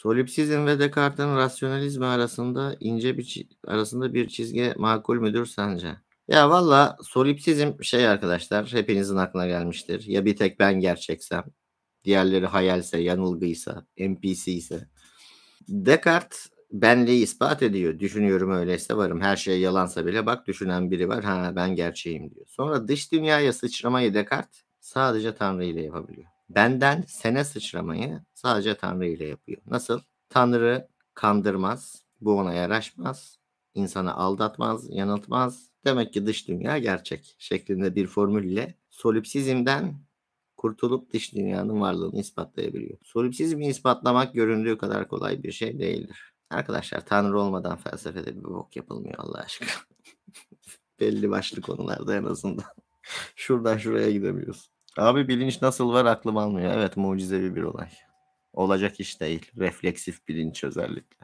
Solipsizm ve Descartes'in rasyonalizmi arasında ince bir arasında bir çizgi makul müdür sence? Ya valla solipsizm şey arkadaşlar hepinizin aklına gelmiştir. Ya bir tek ben gerçeksem, diğerleri hayalse, yanılgıysa, NPC ise. Descartes benliği ispat ediyor. Düşünüyorum öyleyse varım. Her şey yalansa bile bak düşünen biri var. Ha ben gerçeğim diyor. Sonra dış dünyaya sıçramayı Descartes sadece Tanrı ile yapabiliyor benden sene sıçramayı sadece Tanrı ile yapıyor. Nasıl? Tanrı kandırmaz, bu ona yaraşmaz, insanı aldatmaz, yanıltmaz. Demek ki dış dünya gerçek şeklinde bir formülle solipsizmden kurtulup dış dünyanın varlığını ispatlayabiliyor. Solipsizmi ispatlamak göründüğü kadar kolay bir şey değildir. Arkadaşlar Tanrı olmadan felsefede bir bok yapılmıyor Allah aşkına. Belli başlı konularda en azından. Şuradan şuraya gidemiyorsun. Abi bilinç nasıl var aklım almıyor. Evet mucizevi bir olay. Olacak iş değil. Refleksif bilinç özellikle.